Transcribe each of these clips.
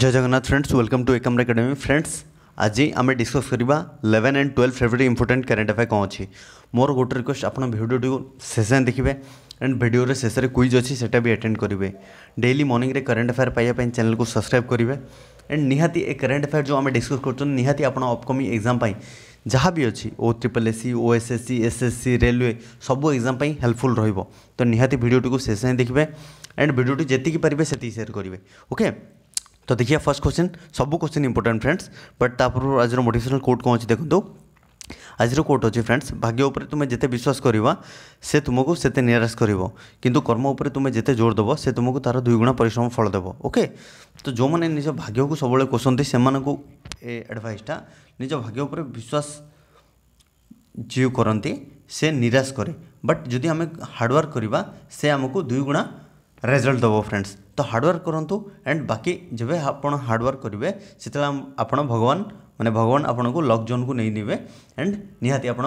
जय Jagannath friends welcome to Ekamra academy friends आज आम डिस्कस करवा eleven and twelve February important current affair कौन अच्छी मोर गोटे रिक्वेस्ट आप भिडियो शेष देखिए एंड भिडियो शेष क्विज अच्छी से भी करेंगे डेली मर्निंग करेन्ट अफेयर पाया चैनल को सब्सक्राइब करेंगे एंड निहाती ए करेन्ट अफेयर जो आम डिस्कस करती आप अपकमिंग एक्जाम जहाँ भी अच्छी O triple S C O S S C S S C railway सब एक्जाम हेल्पफुल रो तो निहाती भिडियो शेष देखिए एंड भिडियो जी पारे सेयर करेंगे ओके तो देखिए फर्स्ट क्वेश्चन सबू क्वेश्चन इंपोर्टाट फ्रेंड्स बट तापर आज मोटिवेशनल कोट कौन अच्छी देखो ଆଜିର କୋଟ୍ ଅଛି ଫ୍ରେଣ୍ଡସ୍ ଭାଗ୍ୟ ଉପରେ ତୁମେ ଯେତେ ବିଶ୍ୱାସ କରିବ ସେ ତୁମକୁ ସେତେ ନିରାଶ କରିବ କିନ୍ତୁ କର୍ମ ଉପରେ ତୁମେ ଯେତେ ଜୋର ଦେବ ସେ ତୁମକୁ ତା'ର ଦୁଇଗୁଣା ପରିଶ୍ରମ ଫଳ ଦେବ ଓକେ ତ ଯେଉଁମାନେ ନିଜ ଭାଗ୍ୟକୁ ସବୁବେଳେ କୋଷନ୍ତି ସେମାନଙ୍କୁ ଏ ଆଡ଼ଭାଇସ୍ଟା ନିଜ ଭାଗ୍ୟ ଉପରେ ବିଶ୍ୱାସ ଯିଏ କରନ୍ତି ସେ ନିରାଶ କରେ ବଟ୍ ଯଦି ଆମେ ହାର୍ଡ଼ୱାର୍କ କରିବା ସେ ଆମକୁ ଦୁଇଗୁଣା ରେଜଲ୍ଟ ଦେବ ଫ୍ରେଣ୍ଡସ୍ ତ ହାର୍ଡ଼ୱାର୍କ କରନ୍ତୁ ଆଣ୍ଡ ବାକି ଯେବେ ଆପଣ ହାର୍ଡ଼ୱାର୍କ କରିବେ ସେତେବେଳେ ଆପଣ ଭଗବାନ ମାନେ ଭଗବାନ ଆପଣଙ୍କୁ ଲକ୍ ଜୋନ୍କୁ ନେଇନେବେ ଆଣ୍ଡ ନିହାତି ଆପଣ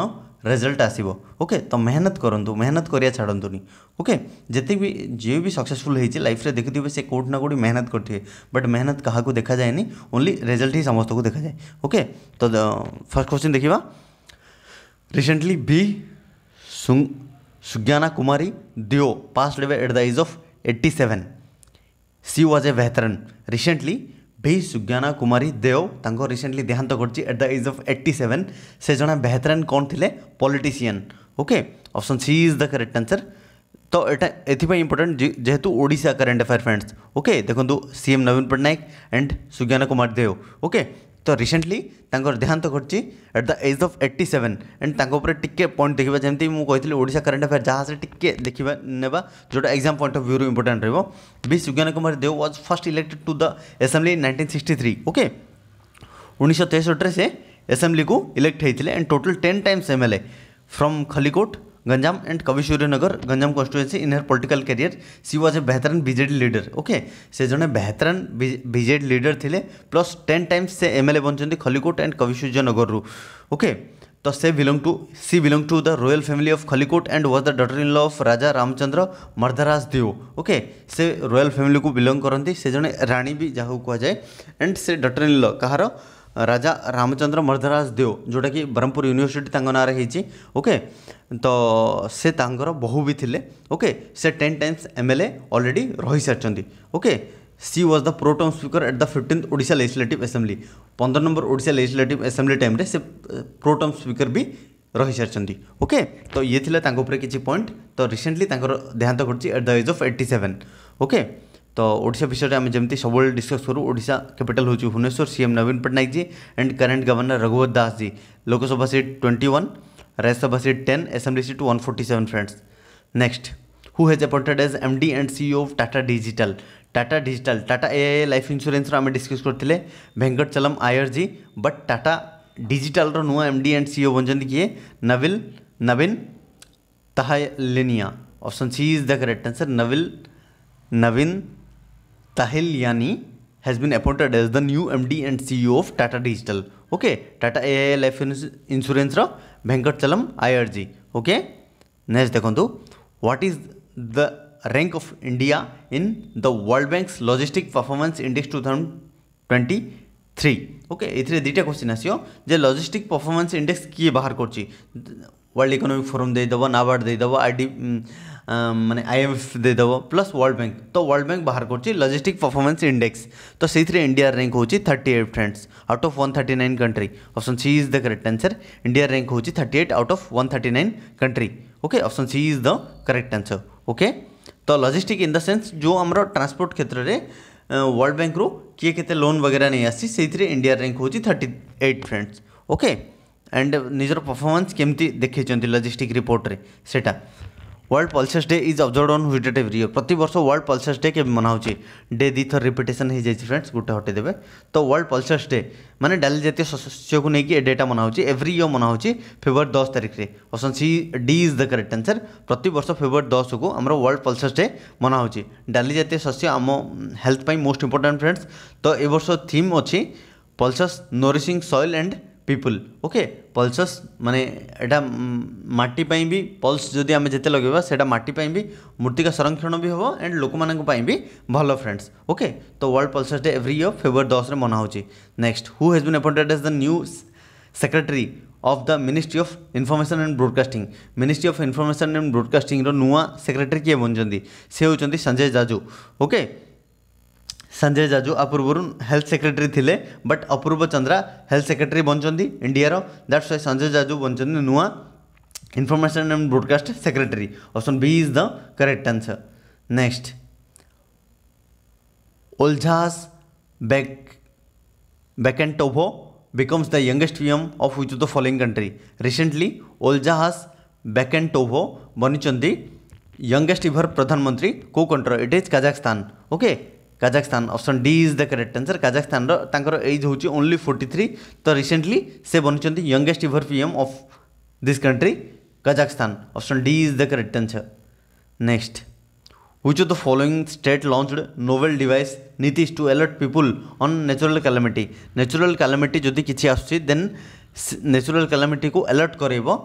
ରେଜଲ୍ଟ ଆସିବ ଓକେ ତ ମେହନତ କରନ୍ତୁ ମେହନତ କରିବା ଛାଡ଼ନ୍ତୁନି ଓକେ ଯେତିକି ବି ଯିଏ ବି ସକ୍ସେସଫୁଲ୍ ହେଇଛି ଲାଇଫ୍ରେ ଦେଖିଥିବେ ସେ କେଉଁଠି ନା କେଉଁଠି ମେହନତ କରିଥିବେ ବଟ୍ ମେହନତ କାହାକୁ ଦେଖାଯାଏନି ଓନ୍ଲି ରେଜଲ୍ଟ ହିଁ ସମସ୍ତଙ୍କୁ ଦେଖାଯାଏ ଓକେ ତ ଫାର୍ଷ୍ଟ କ୍ୱେଶ୍ଚିନ୍ ଦେଖିବା recently V Sugnana Kumari Deo pass away at the age of 87 she was a veteran recently V Sugnana Kumari Deo ତାଙ୍କ ରିସେଣ୍ଟଲି ଦେହାନ୍ତ ଘଟିଛି at the age of eighty seven ସେ ଜଣେ ବେହେତରାନ୍ କ'ଣ ଥିଲେ politician okay option C is the correct answer ତ ଏଇଟା ଏଥିପାଇଁ ଇମ୍ପୋର୍ଟାଣ୍ଟ ଯେହେତୁ Odisha current affair friends okay ଦେଖନ୍ତୁ ସି ଏମ୍ ନବୀନ ପଟ୍ଟନାୟକ ଆଣ୍ଡ ସୁଜ୍ଞାନା କୁମାର ଦେଓ ଓକେ तो रिसेंटली ତାଙ୍କର ଦେହାନ୍ତ ଘଟିଛି at the age of eighty seven and ତାଙ୍କ ଉପରେ ଟିକେ ପଏଣ୍ଟ ଦେଖିବା ଯେମିତି ମୁଁ କହିଥିଲି ଓଡ଼ିଶା କରେଣ୍ଟ ଆଫେୟାର ଯାହା ସେ ଟିକେ ଦେଖିବା ନେବା ଯେଉଁଟା ଏକ୍ଜାମ୍ ପଏଣ୍ଟ ଅଫ୍ ଭ୍ୟୁରୁ ଇମ୍ପୋର୍ଟାଣ୍ଟ ରହିବ V Sugnana Kumar Deo was first elected to the assembly nineteen sixty three okay ଉଣେଇଶହ ତେଷଠିରେ ସେ ଆସେମ୍ବ୍ଲିକୁ ଇଲେକ୍ଟ ହେଇଥିଲେ and total ten times M L A from Khallikot Ganjam and Kavisuryanagar Ganjam constituency in her political career she was a veteran BJD leader okay से जड़े veteran BJD leader थे plus ten times से MLA बनते Khallikot and Kavisuryanagar okay तो she belong to she belong to the royal family of Khallikot and was the daughter in law of Raja Ramachandra Mardaraj Deo okay से royal family को belong करती से जड़े राणी भी जहाँ कहुए एंड से डटर इन लॉ कहार राजा रामचंद्र मर्धराज देव जोटा कि ब्रह्मपुर यूनिवर्सीटी ना रही ओके तो से तर बहु भी थिले, ओके से टेन टाइम्स ए अलरेडी रही सारी okay she was the protem speaker at the fifteenth ओडा लेजिस्लेटिव एसेंब्ली पंद्रह नंबर ओडा लेजिस्लेटिव असेंबली टाइम से प्रोटोम स्पीकर भी रही सारी ओके तो ये थी किसी पॉइंट तो रिसेंटली देहांत घटी at the age of eighty seven okay ओडा विषय में आम जमी सब डिस्कस करूँ ओडा कैपिटाल ହେଉଛି Bhubaneswar CM Naveen Patnaik ji and current governor Raghubar Das ji Lok Sabha seat twenty one Rajya Sabha seat ten assembly seat one forty seven friends next who has appointed as M D and CEO of Tata digital Tata digital Tata AI life insurance आम discuss करते चलम आयर जी but Tata digital नुआ M D and CEO बन किए नविल Naveen Tahilyani option C is the correct answer नविल नवीन ताहिल यानी Tahil Yani has been appointed as the new MD and CEO of Tata Digital. Okay, Tata AIA Life Insurance I R G okay next देखु what is the rank of India in the world bank's logistic performance index two thousand twenty three okay ये दुईटा question आसो जे logistic performance index किए बाहर कर world economic forum देदेव नाबार्ड देदेव I D मानने एफ देदेव प्लस वर्ल्ड बैंक तो वर्ल्ड बैंक बाहर कर लजिस्टिक परफर्मान्स इंडेक्स तो सही इंडिया रैंक होती thirty eight friends out of one thirty nine country option C is the correct answer India rank हूँ thirty eight out of one thirty nine country okay option C is the correct answer okay तो logistic in the sense जो आम transport क्षेत्र में world bank रु किए के loan वगैरह नहीं आसी से इंडिया रैंक हूँ thirty eight friends okay and निजर परफर्मान्स केमती देखे लजिस्टिक रिपोर्ट रे सेटा world pulses day is observed on हुईडेट एव्री इयर वर्ष वर्ल्ड पल्सेस डे के मना डे दी थर रिपिटेसन हो जाए फ्रेंड्स गोटे हटेदेवे तो वर्ल्ड पल्सेस डे मैंने डाली जितिय शस्य को लेकिन डेटा मना एव्री इयर मना फेब्रुआरी दस तारीख में option C D is the correct answer प्रत वर्ष फेब्रुआरी दस को आम वर्ल्ड पल्सेस डे मना डाली जितिय शस्य आम हेल्थ मोस्ट इंपोर्टां फ्रेंड्स तो ए वर्ष थीम अच्छी pulses nourishing soil and people okay pulse मानने एटा भी पल्स जदि आम जिते लगे से माटी भी मूर्ति का संरक्षण भी हम एंड लोक भी भल फ्रेंड्स ओके तो world pulses day every year फेब्रुआर दस में मना next who has been appointed as the new secretary of the ministry of information and broadcasting ministry of information and broadcasting नुआ सेक्रेटरी किए बनते से होती संजय जाजू ओके संजय जाजू आ पूर्व हेल्थ सेक्रेटरी थिले but Apurva Chandra health secretary बनचंदी India that's why Sanjay Jaju बनते नुआ information and broadcast secretary option B is the correct answer next Olzhas Bek Bektenov becomes the youngest PM of which the following country recently Recently, Olzahas बनी बनिचंदी youngest ever प्रधानमंत्री को country it is Kazakhstan okay Kazakhstan option D is the correct answer କାଜାକସ୍ତାନର ତାଙ୍କର age ହେଉଛି only forty three ତ recently ସେ ବନିଛନ୍ତି youngest ever PM of this country Kazakhstan option D is the correct answer next which of the following state launched novel device nitish to alert people on natural calamity natural calamity jodi kichi asuchi then natural calamity ko alert karebo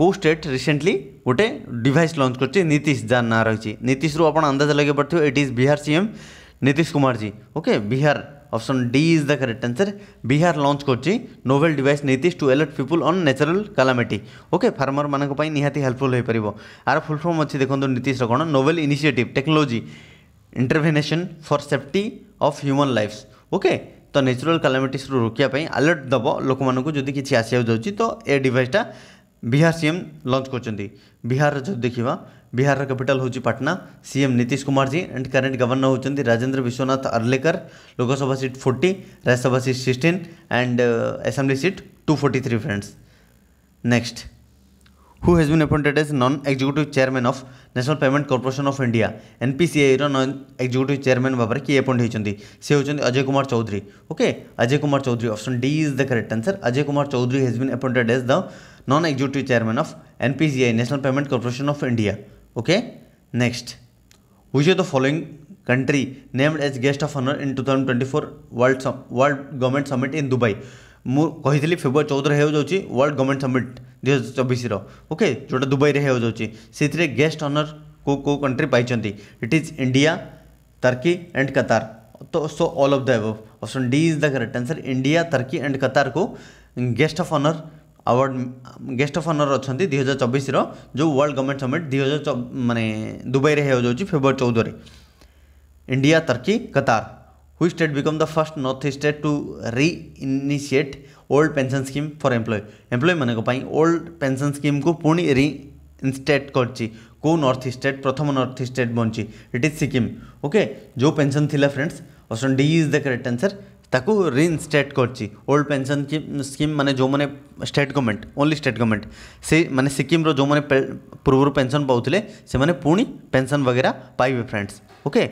को state recently गोटे device launch करचे Nitish jar ना रही नीतीश रु आप अंदाज लगे पड़ो it is Bihar CM Nitish Kumar ji okay Bihar option D is the correct answer Bihar launch कर novel device Nitish to alert people on natural calamity okay farmer मानी निहाती हेल्पफुल हो पार आर फुल फॉर्म अच्छी देखो नीतीश कौन novel initiative technology intervention for safety of human life okay तो natural calamities रोकवाई alert दब लोक मूँ जदि किसी आसो जाऊँगी तो ए डिवाइसटा बिहार सीएम लंच कर बिहार देखा बिहार कैपिटल हूँ Patna CM Nitish Kumar ji and current governor होती Rajendra Vishwanath Arlekar Lok Sabha seat forty Rajya Sabha seat sixteen and assembly seat two forty three friends next who has been appointed as non-executive chairman of National Payment Corporation of India NPCIର non-executive chairman ଭାବରେ କିଏ appoint ହୋଇଛନ୍ତି ସେ ହେଉଛନ୍ତି Ajay Kumar Chaudhary okay Ajay Kumar Chaudhary option D is the correct answer Ajay Kumar Chaudhary has been appointed as the non-executive chairman of NPCI National Payment Corporation of India okay next which the following country named as guest of honour in two thousand twenty four world world government summit in Dubai मुझे फेब्रुआरी चौदह hold government summit दुई हजार चौबीस okay जोटा Dubai में होती guest honour को को कंट्री पाई it is India Turkey and Qatar तो so all of the above option D is the correct answer India Turkey and Qatar को guest of honour award guest of honour अच्छा दुई हजार चबीस जो world government summit दुई हजार मानने Dubai में हो फेब्रुआरी चौदह India Turkey Qatar which state become the first north east state to re initiate old pension scheme for employ employ मानी ओल्ड पेनसन स्कीम को पुणी री इनस्टेट करो नर्थ ईस्ट स्टेट प्रथम नर्थ ईस्ट स्टेट बनि it is Sikkim okay जो pension थी friends option D is the correct answer ताकु रीन स्टेट करल्ड पेनसन स्कीम माने जो मैंने state government only state government से मैंने सिक्किम रो जो पूर्व पेनसन पाते से माने पुणी पेंशन वगैरह पाइबे फ्रेंड्स ओके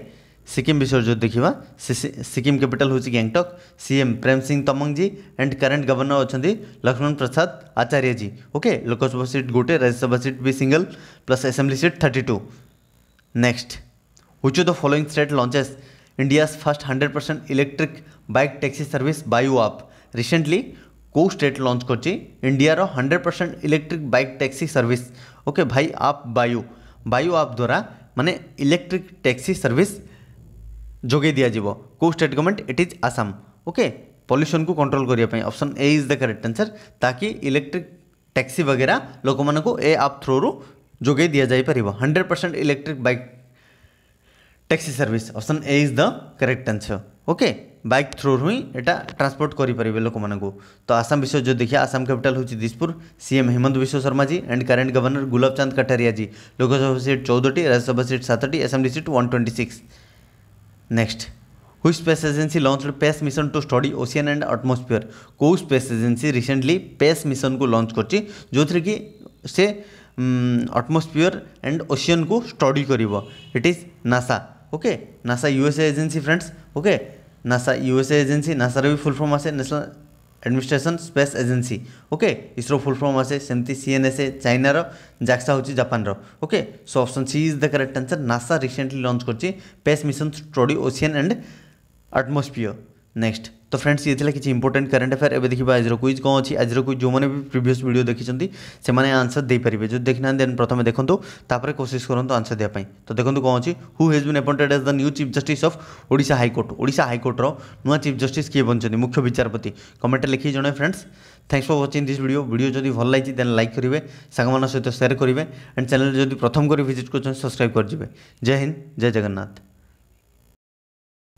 सिक्किम विषय जो देखा सिक्किम कैपिटल हूँ Gangtok CM Prem Singh Tamang ji and current governor अच्छे लक्ष्मण प्रसाद आचार्य जी ओके लोकसभा सीट गोटे राज्यसभा सीट भी single plus assembly seat 32 next which of the following state launches India first hundred percent electric bike taxi service बायु आप रिसेंटली को स्टेट लंच कर इंडिया रो 100% percent electric bike taxi service okay भाई आप बायु बायु आप द्वारा माने इलेक्ट्रिक टैक्सी सर्विस जोगे दिया कौ state government it is Assam okay pollution को कंट्रोल करने option A is the correct answer ताकि इलेक्ट्रिक टैक्सी वगैरह लोक मूँ ए आप थ्रो रू जोगे दिया जाए पार hundred percent electric bike taxi service option A is the correct answer okay bike through हुई एटा ट्रांसपोर्ट करेंगे लोक मूँ तो आसाम विषय जो देखिए आसाम कैपिटल होती Dispur CM Himanta Biswa Sarma ji and current governor Gulabchand Kataria ji Lok Sabha seat चौदह ट राज्यसभा सीट सतट assembly seat one next which space agency launch pace mission to study ocean and atmosphere कौ space agency recently pace mission को लंच कर जो से आटमोस्फिययर एंड ओसीयन को स्टडी कर it is NASA okay NASA USA agency friends okay NASA USA agency नासार भी full form आसे national administration space agency okay ISRO full form आसे सेमती सीएनएसए चाइनार जैक्सा हूँ Japan okay so option C is the correct answer NASA recently launch कर space mission study ocean and atmosphere next तो friends ये था किसी इंपोर्टां करेन्ट अफेयर एवं देखिए आज क्विज कौन अच्छी आज क्विज जो मैंने भी प्रिवियस भिड देखते से आंसर दे पारे जो देखना देन प्रथम देखो तापर कोशिश करूँ आंसर देवाई तो देखो कौन अच्छी who has been appointed as the new chief justice of Odisha high court Odisha हाइकोर्टर नुआ चीफ जस्टिस किए बनते मुख्य विचारपति कमेंट लिखी जन friends thanks for watching this video video जब भल लगी देन लाइक करेंगे सांग सहित सेयार करेंगे एंड चैनल जब प्रथम कर भिजिट कर सब्सक्राइब करेंगे जय हिंद जय जगन्नाथ